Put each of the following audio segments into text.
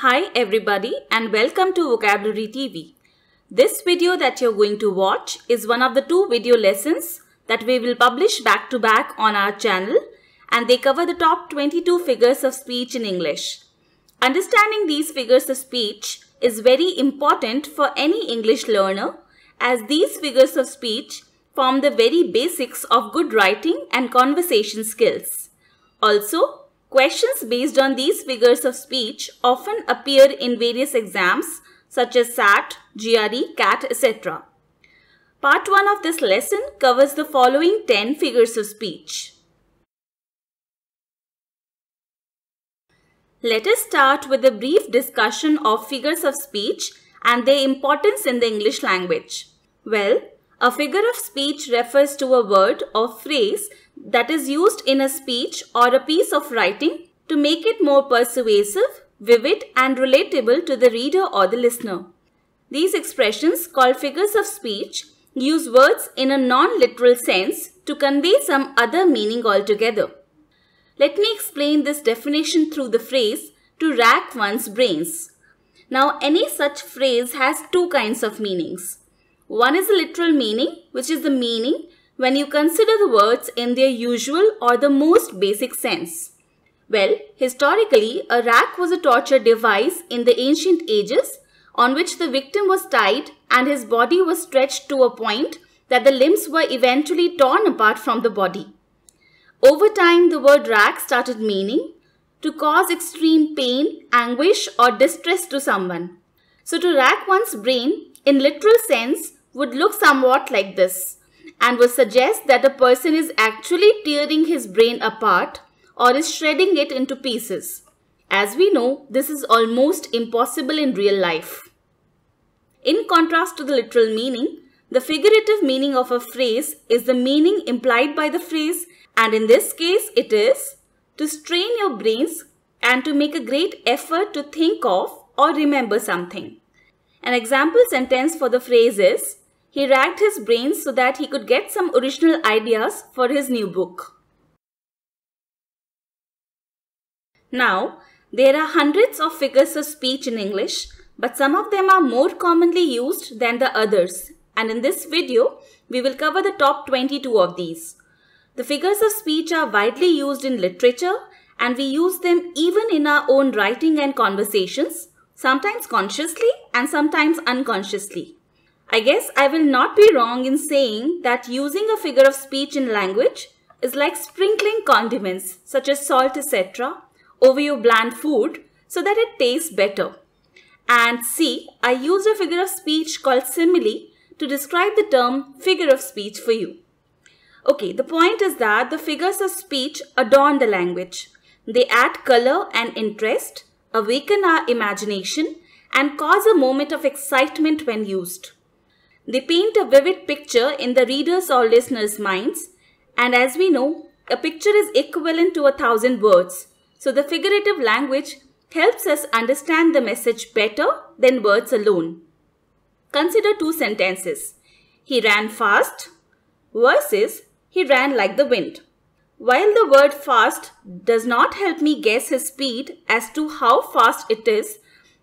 Hi everybody and welcome to Vocabulary TV. This video that you're going to watch is one of the two video lessons that we will publish back to back on our channel and they cover the top 22 figures of speech in English. Understanding these figures of speech is very important for any English learner as these figures of speech form the very basics of good writing and conversation skills. Also, Questions based on these figures of speech often appear in various exams such as SAT, GRE, CAT, etc. Part 1 of this lesson covers the following 10 figures of speech. Let us start with a brief discussion of figures of speech and their importance in the English language. Well, a figure of speech refers to a word or phrase that is used in a speech or a piece of writing to make it more persuasive, vivid and relatable to the reader or the listener. These expressions called figures of speech use words in a non-literal sense to convey some other meaning altogether. Let me explain this definition through the phrase to rack one's brains. Now any such phrase has two kinds of meanings. One is a literal meaning which is the meaning when you consider the words in their usual or the most basic sense. Well, historically, a rack was a torture device in the ancient ages on which the victim was tied and his body was stretched to a point that the limbs were eventually torn apart from the body. Over time, the word rack started meaning to cause extreme pain, anguish or distress to someone. So to rack one's brain in literal sense would look somewhat like this and will suggest that a person is actually tearing his brain apart or is shredding it into pieces. As we know, this is almost impossible in real life. In contrast to the literal meaning, the figurative meaning of a phrase is the meaning implied by the phrase and in this case it is to strain your brains and to make a great effort to think of or remember something. An example sentence for the phrase is, he racked his brains so that he could get some original ideas for his new book. Now, there are hundreds of figures of speech in English, but some of them are more commonly used than the others. And in this video, we will cover the top 22 of these. The figures of speech are widely used in literature and we use them even in our own writing and conversations, sometimes consciously and sometimes unconsciously. I guess I will not be wrong in saying that using a figure of speech in language is like sprinkling condiments such as salt etc. over your bland food so that it tastes better. And see, I used a figure of speech called simile to describe the term figure of speech for you. Okay, the point is that the figures of speech adorn the language. They add color and interest, awaken our imagination and cause a moment of excitement when used. They paint a vivid picture in the reader's or listener's minds. And as we know, a picture is equivalent to a thousand words. So the figurative language helps us understand the message better than words alone. Consider two sentences. He ran fast versus he ran like the wind. While the word fast does not help me guess his speed as to how fast it is,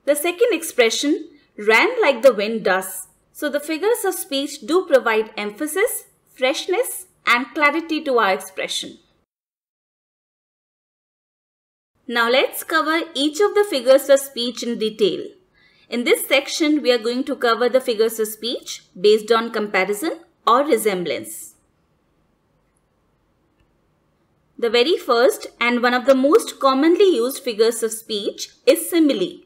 the second expression ran like the wind does. So the figures of speech do provide emphasis, freshness and clarity to our expression. Now let's cover each of the figures of speech in detail. In this section, we are going to cover the figures of speech based on comparison or resemblance. The very first and one of the most commonly used figures of speech is simile.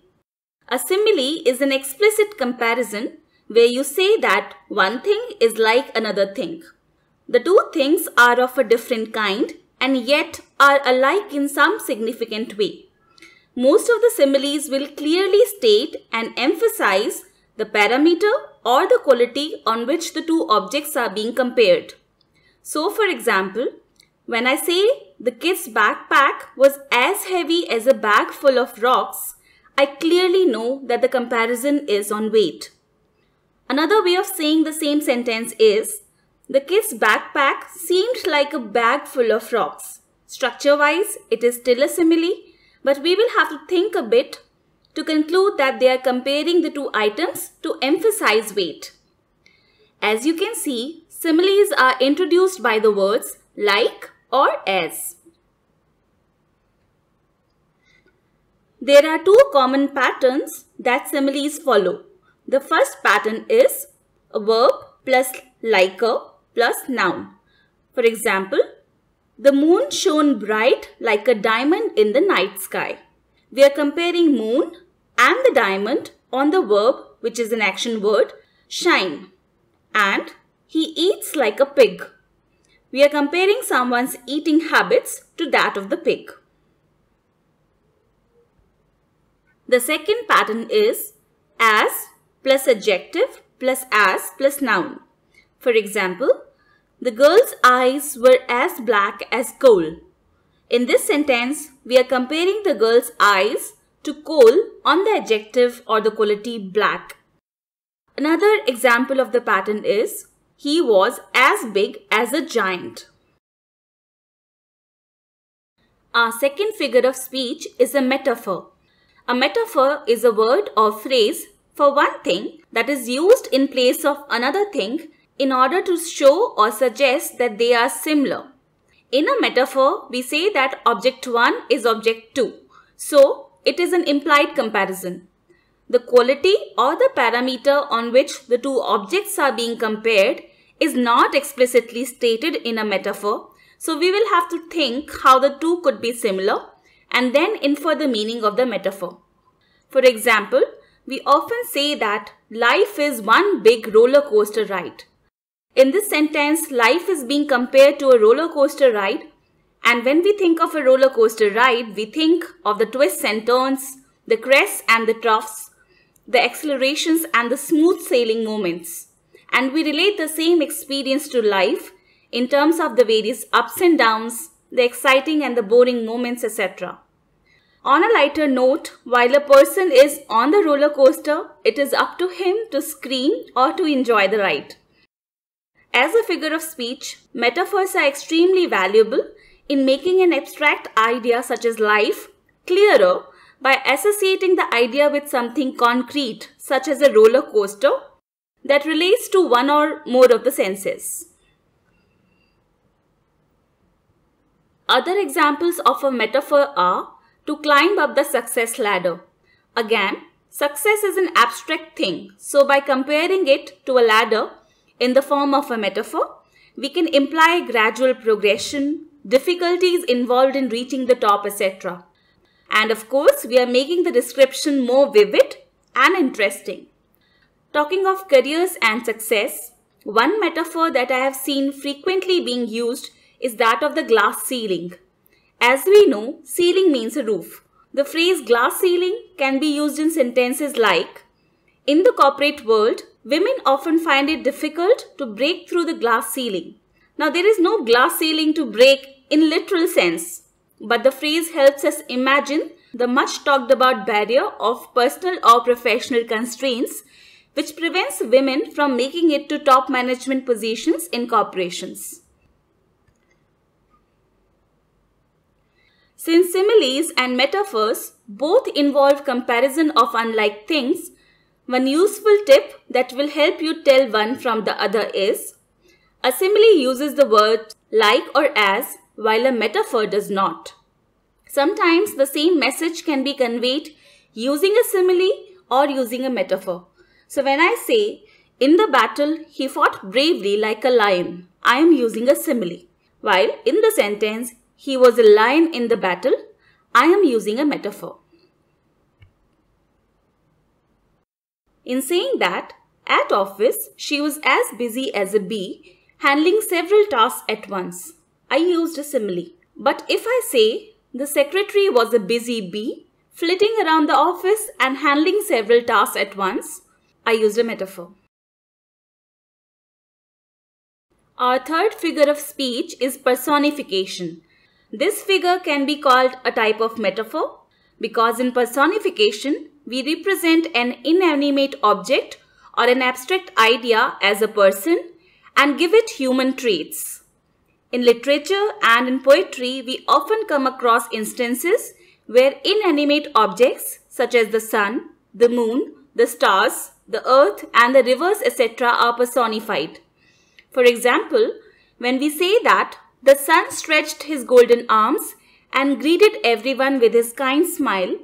A simile is an explicit comparison where you say that one thing is like another thing. The two things are of a different kind and yet are alike in some significant way. Most of the similes will clearly state and emphasize the parameter or the quality on which the two objects are being compared. So for example, when I say the kid's backpack was as heavy as a bag full of rocks, I clearly know that the comparison is on weight. Another way of saying the same sentence is The kid's backpack seemed like a bag full of rocks. Structure wise, it is still a simile, but we will have to think a bit to conclude that they are comparing the two items to emphasize weight. As you can see, similes are introduced by the words like or as. There are two common patterns that similes follow. The first pattern is a verb plus like a plus noun. For example, the moon shone bright like a diamond in the night sky. We are comparing moon and the diamond on the verb which is an action word shine and he eats like a pig. We are comparing someone's eating habits to that of the pig. The second pattern is as plus adjective plus as plus noun. For example, the girl's eyes were as black as coal. In this sentence, we are comparing the girl's eyes to coal on the adjective or the quality black. Another example of the pattern is, he was as big as a giant. Our second figure of speech is a metaphor. A metaphor is a word or phrase for one thing that is used in place of another thing in order to show or suggest that they are similar. In a metaphor, we say that object 1 is object 2. So, it is an implied comparison. The quality or the parameter on which the two objects are being compared is not explicitly stated in a metaphor. So, we will have to think how the two could be similar and then infer the meaning of the metaphor. For example, we often say that life is one big roller coaster ride. In this sentence, life is being compared to a roller coaster ride. And when we think of a roller coaster ride, we think of the twists and turns, the crests and the troughs, the accelerations and the smooth sailing moments. And we relate the same experience to life in terms of the various ups and downs, the exciting and the boring moments, etc. On a lighter note, while a person is on the roller coaster, it is up to him to scream or to enjoy the ride. As a figure of speech, metaphors are extremely valuable in making an abstract idea such as life clearer by associating the idea with something concrete such as a roller coaster that relates to one or more of the senses. Other examples of a metaphor are to climb up the success ladder. Again, success is an abstract thing. So by comparing it to a ladder in the form of a metaphor, we can imply gradual progression, difficulties involved in reaching the top, etc. And of course, we are making the description more vivid and interesting. Talking of careers and success, one metaphor that I have seen frequently being used is that of the glass ceiling. As we know, ceiling means a roof. The phrase glass ceiling can be used in sentences like In the corporate world, women often find it difficult to break through the glass ceiling. Now, there is no glass ceiling to break in literal sense, but the phrase helps us imagine the much talked about barrier of personal or professional constraints which prevents women from making it to top management positions in corporations. Since similes and metaphors both involve comparison of unlike things, one useful tip that will help you tell one from the other is a simile uses the word like or as while a metaphor does not. Sometimes the same message can be conveyed using a simile or using a metaphor. So when I say, in the battle, he fought bravely like a lion, I am using a simile. While in the sentence, he was a lion in the battle. I am using a metaphor. In saying that, at office, she was as busy as a bee, handling several tasks at once. I used a simile. But if I say the secretary was a busy bee, flitting around the office and handling several tasks at once, I used a metaphor. Our third figure of speech is personification. This figure can be called a type of metaphor because in personification, we represent an inanimate object or an abstract idea as a person and give it human traits. In literature and in poetry, we often come across instances where inanimate objects such as the sun, the moon, the stars, the earth and the rivers etc. are personified. For example, when we say that the sun stretched his golden arms and greeted everyone with his kind smile.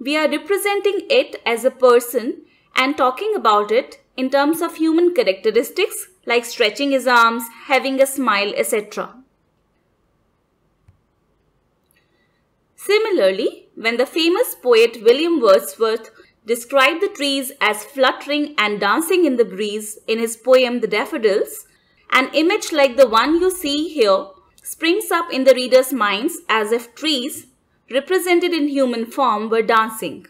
We are representing it as a person and talking about it in terms of human characteristics like stretching his arms, having a smile, etc. Similarly, when the famous poet William Wordsworth described the trees as fluttering and dancing in the breeze in his poem The Daffodils, an image like the one you see here springs up in the reader's minds as if trees, represented in human form, were dancing.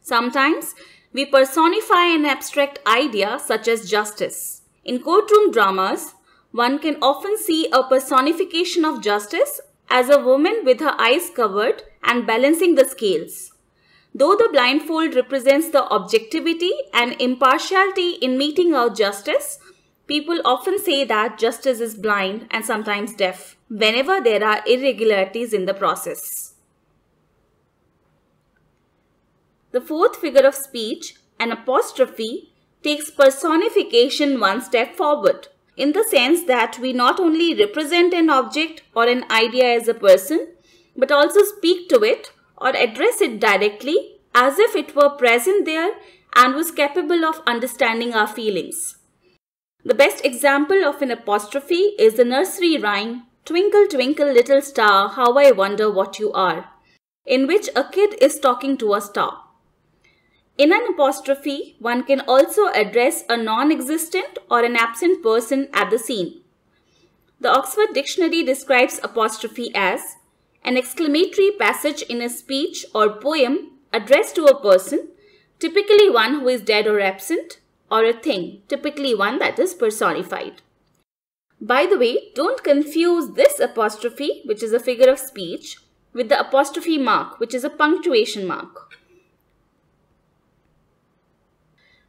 Sometimes we personify an abstract idea such as justice. In courtroom dramas, one can often see a personification of justice as a woman with her eyes covered and balancing the scales. Though the blindfold represents the objectivity and impartiality in meting out justice, people often say that justice is blind and sometimes deaf whenever there are irregularities in the process. The fourth figure of speech, an apostrophe, takes personification one step forward in the sense that we not only represent an object or an idea as a person, but also speak to it or address it directly as if it were present there and was capable of understanding our feelings. The best example of an apostrophe is the nursery rhyme, Twinkle, twinkle, little star, how I wonder what you are, in which a kid is talking to a star. In an apostrophe, one can also address a non-existent or an absent person at the scene. The Oxford Dictionary describes apostrophe as an exclamatory passage in a speech or poem addressed to a person, typically one who is dead or absent, or a thing, typically one that is personified. By the way, don't confuse this apostrophe, which is a figure of speech, with the apostrophe mark, which is a punctuation mark.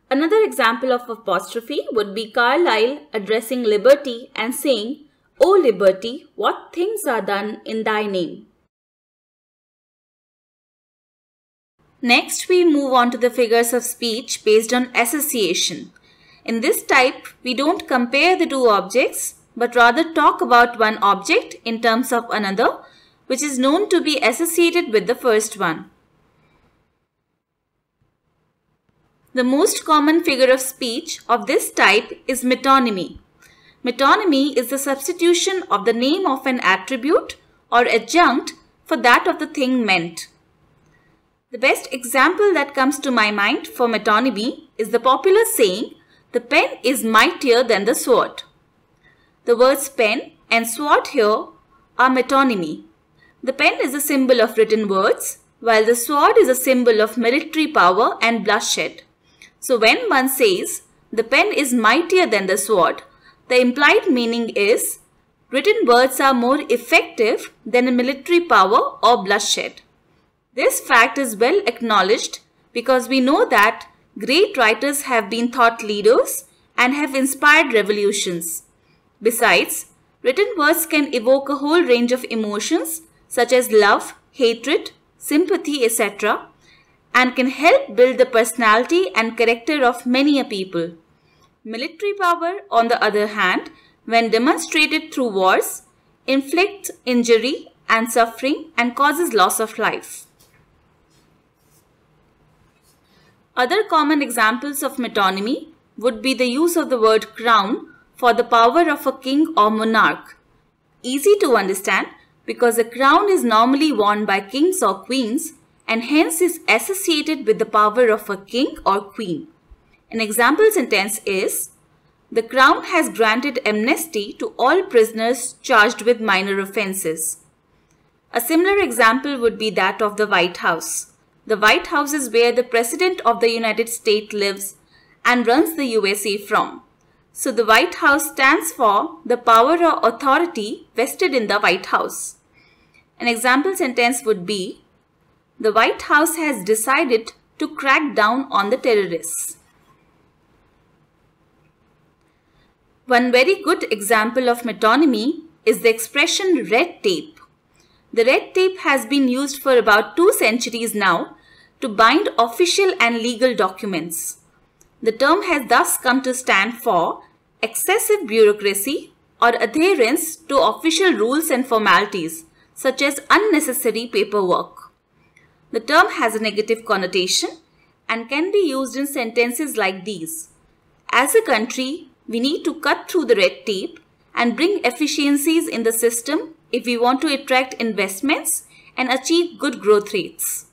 Another example of apostrophe would be Carlyle addressing liberty and saying, O liberty, what things are done in thy name. Next, we move on to the figures of speech based on association. In this type, we don't compare the two objects, but rather talk about one object in terms of another, which is known to be associated with the first one. The most common figure of speech of this type is metonymy. Metonymy is the substitution of the name of an attribute or adjunct for that of the thing meant. The best example that comes to my mind for metonymy is the popular saying, the pen is mightier than the sword. The words pen and sword here are metonymy. The pen is a symbol of written words, while the sword is a symbol of military power and bloodshed. So when one says, the pen is mightier than the sword, the implied meaning is, written words are more effective than military power or bloodshed. This fact is well acknowledged because we know that great writers have been thought leaders and have inspired revolutions. Besides, written words can evoke a whole range of emotions such as love, hatred, sympathy, etc. and can help build the personality and character of many a people. Military power, on the other hand, when demonstrated through wars, inflicts injury and suffering and causes loss of life. Other common examples of metonymy would be the use of the word crown for the power of a king or monarch. Easy to understand because a crown is normally worn by kings or queens and hence is associated with the power of a king or queen. An example sentence is, The Crown has granted amnesty to all prisoners charged with minor offences. A similar example would be that of the White House. The White House is where the President of the United States lives and runs the USA from. So the White House stands for the power or authority vested in the White House. An example sentence would be, the White House has decided to crack down on the terrorists. One very good example of metonymy is the expression red tape. The red tape has been used for about two centuries now to bind official and legal documents. The term has thus come to stand for excessive bureaucracy or adherence to official rules and formalities such as unnecessary paperwork. The term has a negative connotation and can be used in sentences like these. As a country, we need to cut through the red tape and bring efficiencies in the system if we want to attract investments and achieve good growth rates.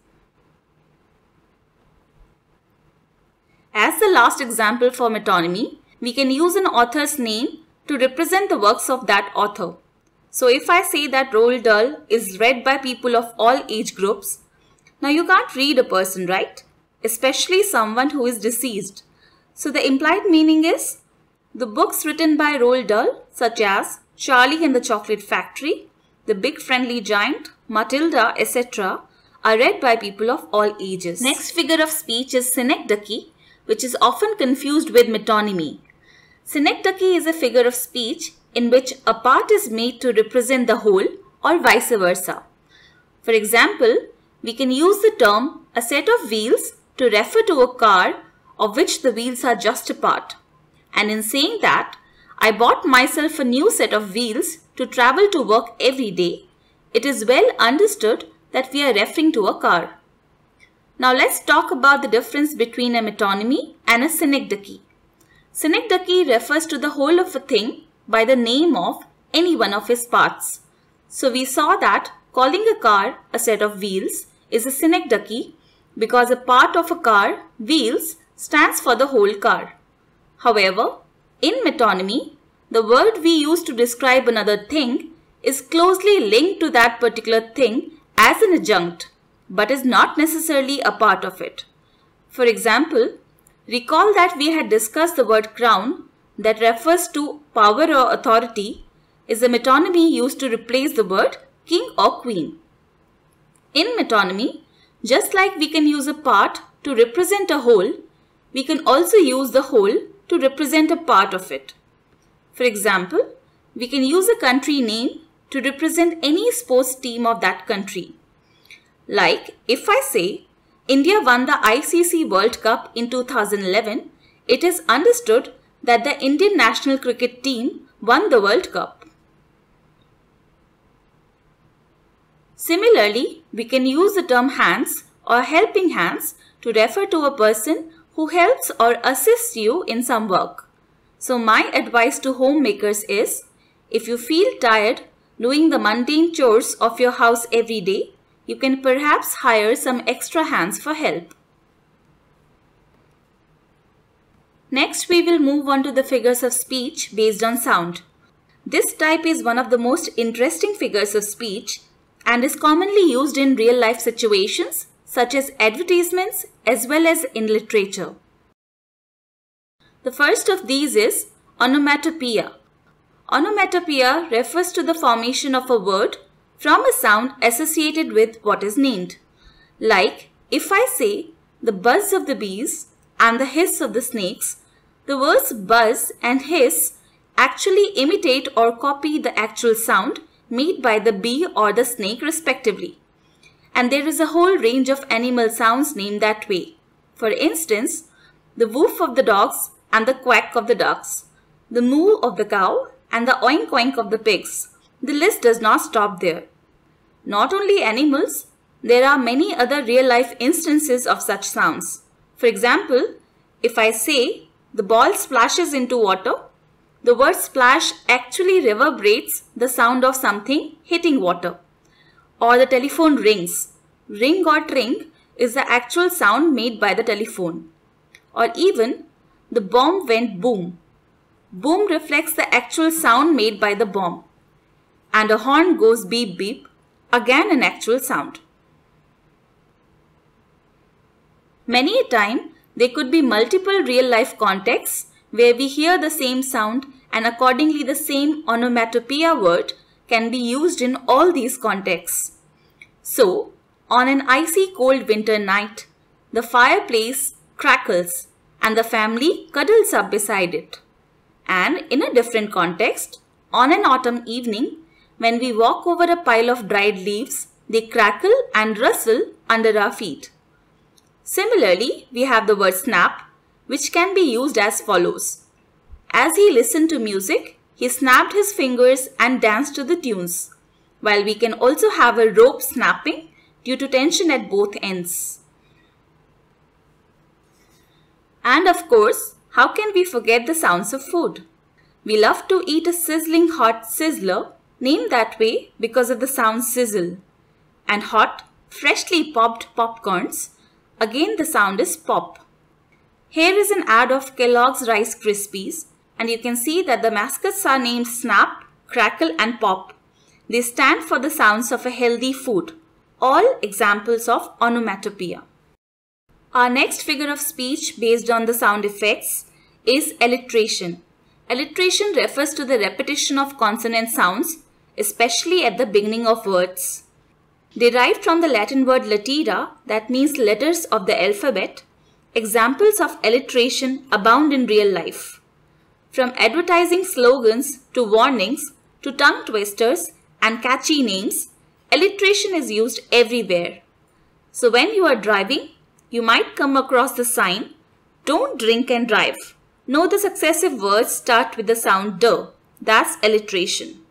As the last example for metonymy, we can use an author's name to represent the works of that author. So if I say that Roald Dahl is read by people of all age groups, now you can't read a person, right? Especially someone who is deceased. So the implied meaning is the books written by Roald Dahl such as Charlie and the Chocolate Factory, The Big Friendly Giant, Matilda, etc. are read by people of all ages. Next figure of speech is synecdoche which is often confused with metonymy. Synecdoche is a figure of speech in which a part is made to represent the whole or vice versa. For example, we can use the term a set of wheels to refer to a car of which the wheels are just a part. And in saying that, I bought myself a new set of wheels to travel to work every day, it is well understood that we are referring to a car. Now let's talk about the difference between a metonymy and a synecdoche. Synecdoche refers to the whole of a thing by the name of any one of its parts. So we saw that calling a car a set of wheels is a synecdoche because a part of a car, wheels, stands for the whole car. However, in metonymy, the word we use to describe another thing is closely linked to that particular thing as an adjunct but is not necessarily a part of it. For example, recall that we had discussed the word crown that refers to power or authority is a metonymy used to replace the word king or queen. In metonymy, just like we can use a part to represent a whole, we can also use the whole to represent a part of it. For example, we can use a country name to represent any sports team of that country. Like if I say India won the ICC World Cup in 2011, it is understood that the Indian national cricket team won the World Cup. Similarly, we can use the term hands or helping hands to refer to a person who helps or assists you in some work. So my advice to homemakers is, if you feel tired doing the mundane chores of your house every day, you can perhaps hire some extra hands for help. Next, we will move on to the figures of speech based on sound. This type is one of the most interesting figures of speech and is commonly used in real-life situations such as advertisements as well as in literature. The first of these is onomatopoeia. Onomatopoeia refers to the formation of a word from a sound associated with what is named. Like if I say the buzz of the bees and the hiss of the snakes, the words buzz and hiss actually imitate or copy the actual sound made by the bee or the snake respectively. And there is a whole range of animal sounds named that way. For instance, the woof of the dogs and the quack of the ducks, the moo of the cow and the oink oink of the pigs, the list does not stop there. Not only animals, there are many other real-life instances of such sounds. For example, if I say, the ball splashes into water, the word splash actually reverberates the sound of something hitting water. Or the telephone rings. Ring or ring is the actual sound made by the telephone. Or even, the bomb went boom. Boom reflects the actual sound made by the bomb and a horn goes beep beep, again an actual sound. Many a time, there could be multiple real-life contexts where we hear the same sound and accordingly the same onomatopoeia word can be used in all these contexts. So, on an icy cold winter night, the fireplace crackles and the family cuddles up beside it. And in a different context, on an autumn evening, when we walk over a pile of dried leaves, they crackle and rustle under our feet. Similarly, we have the word snap, which can be used as follows. As he listened to music, he snapped his fingers and danced to the tunes, while we can also have a rope snapping due to tension at both ends. And of course, how can we forget the sounds of food? We love to eat a sizzling hot sizzler named that way because of the sound sizzle. And hot, freshly popped popcorns, again the sound is pop. Here is an ad of Kellogg's Rice Krispies and you can see that the mascots are named Snap, Crackle and Pop. They stand for the sounds of a healthy food, all examples of onomatopoeia. Our next figure of speech based on the sound effects is alliteration. Alliteration refers to the repetition of consonant sounds especially at the beginning of words. Derived from the Latin word latira, that means letters of the alphabet, examples of alliteration abound in real life. From advertising slogans to warnings to tongue twisters and catchy names, alliteration is used everywhere. So when you are driving, you might come across the sign, don't drink and drive. Know the successive words start with the sound D. That's alliteration.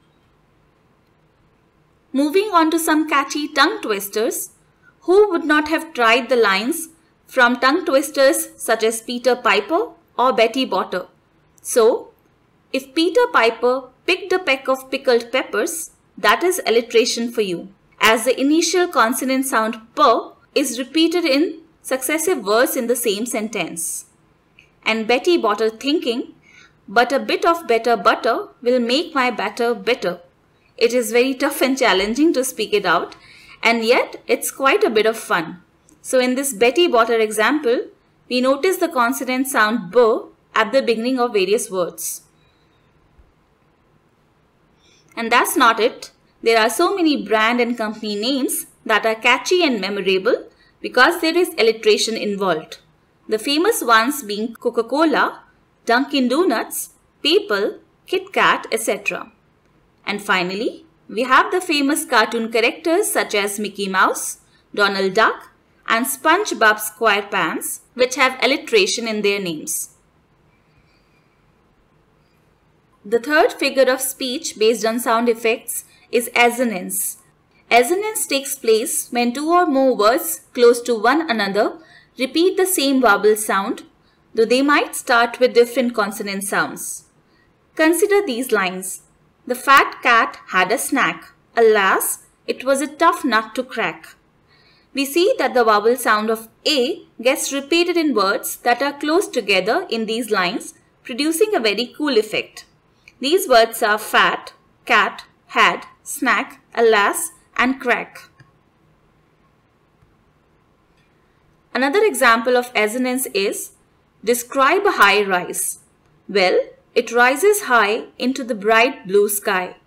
Moving on to some catchy tongue twisters, who would not have tried the lines from tongue twisters such as Peter Piper or Betty Botter? So, if Peter Piper picked a peck of pickled peppers, that is alliteration for you, as the initial consonant sound p is repeated in successive words in the same sentence. And Betty Botter thinking, but a bit of better butter will make my batter better it is very tough and challenging to speak it out and yet it's quite a bit of fun. So in this Betty Botter example, we notice the consonant sound b at the beginning of various words. And that's not it. There are so many brand and company names that are catchy and memorable because there is alliteration involved. The famous ones being Coca-Cola, Dunkin' Donuts, PayPal, KitKat, etc. And finally, we have the famous cartoon characters such as Mickey Mouse, Donald Duck and SpongeBob SquarePants which have alliteration in their names. The third figure of speech based on sound effects is assonance. Assonance takes place when two or more words close to one another repeat the same vowel sound, though they might start with different consonant sounds. Consider these lines. The fat cat had a snack. Alas, it was a tough nut to crack. We see that the vowel sound of A gets repeated in words that are close together in these lines, producing a very cool effect. These words are fat, cat, had, snack, alas, and crack. Another example of assonance is describe a high rise. Well, it rises high into the bright blue sky.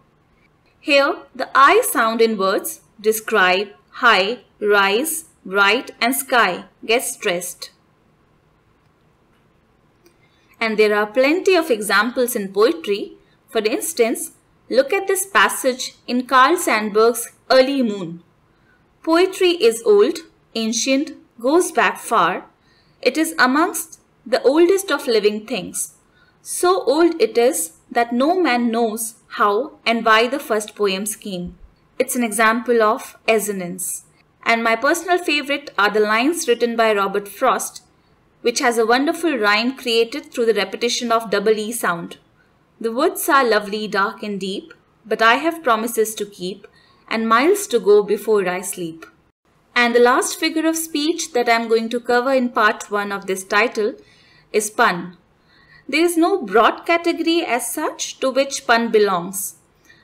Here, the I sound in words describe, high, rise, bright and sky gets stressed. And there are plenty of examples in poetry. For instance, look at this passage in Carl Sandburg's Early Moon. Poetry is old, ancient, goes back far. It is amongst the oldest of living things. So old it is that no man knows how and why the first poems came. It's an example of assonance. And my personal favorite are the lines written by Robert Frost, which has a wonderful rhyme created through the repetition of double E sound. The woods are lovely, dark and deep, but I have promises to keep and miles to go before I sleep. And the last figure of speech that I am going to cover in part 1 of this title is pun. There is no broad category as such to which pun belongs.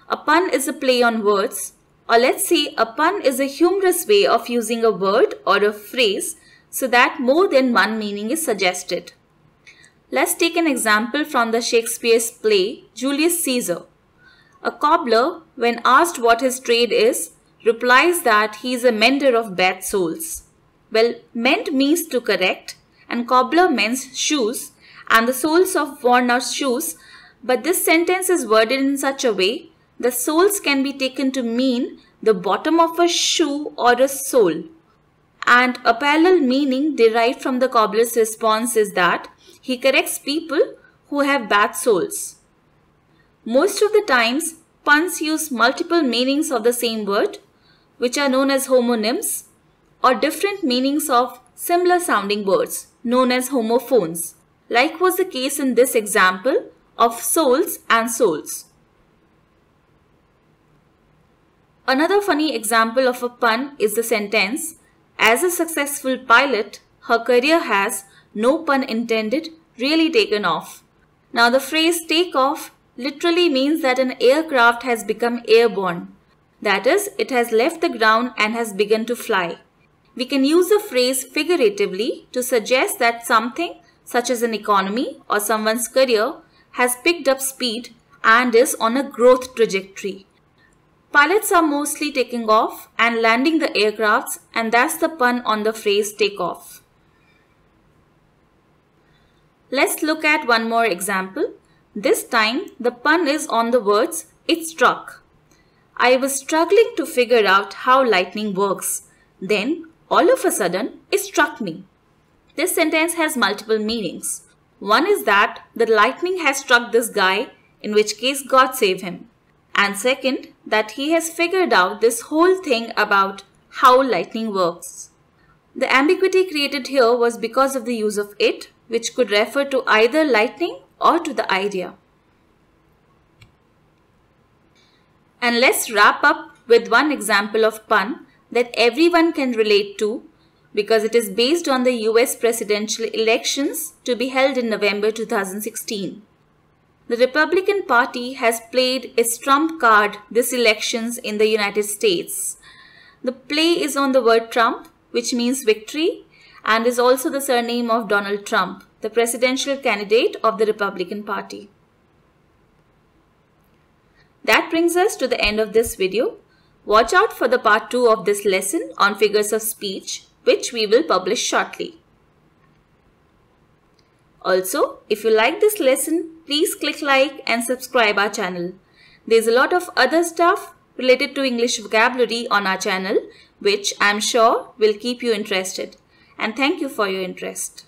A pun is a play on words or let's say a pun is a humorous way of using a word or a phrase so that more than one meaning is suggested. Let's take an example from the Shakespeare's play Julius Caesar. A cobbler, when asked what his trade is, replies that he is a mender of bad soles. Well, mend means to correct and cobbler mends shoes, and the soles of worn out shoes, but this sentence is worded in such a way the soles can be taken to mean the bottom of a shoe or a sole. And a parallel meaning derived from the cobbler's response is that he corrects people who have bad soles. Most of the times, puns use multiple meanings of the same word, which are known as homonyms, or different meanings of similar sounding words, known as homophones like was the case in this example of souls and souls. Another funny example of a pun is the sentence, as a successful pilot, her career has, no pun intended, really taken off. Now the phrase take off literally means that an aircraft has become airborne. That is, it has left the ground and has begun to fly. We can use the phrase figuratively to suggest that something such as an economy or someone's career, has picked up speed and is on a growth trajectory. Pilots are mostly taking off and landing the aircrafts and that's the pun on the phrase takeoff. Let's look at one more example. This time the pun is on the words it struck. I was struggling to figure out how lightning works. Then all of a sudden it struck me. This sentence has multiple meanings. One is that the lightning has struck this guy, in which case God save him. And second, that he has figured out this whole thing about how lightning works. The ambiguity created here was because of the use of it, which could refer to either lightning or to the idea. And let's wrap up with one example of pun that everyone can relate to because it is based on the US presidential elections to be held in November 2016. The Republican Party has played its trump card this elections in the United States. The play is on the word Trump, which means victory, and is also the surname of Donald Trump, the presidential candidate of the Republican Party. That brings us to the end of this video. Watch out for the part 2 of this lesson on figures of speech which we will publish shortly. Also, if you like this lesson, please click like and subscribe our channel. There's a lot of other stuff related to English vocabulary on our channel, which I'm sure will keep you interested. And thank you for your interest.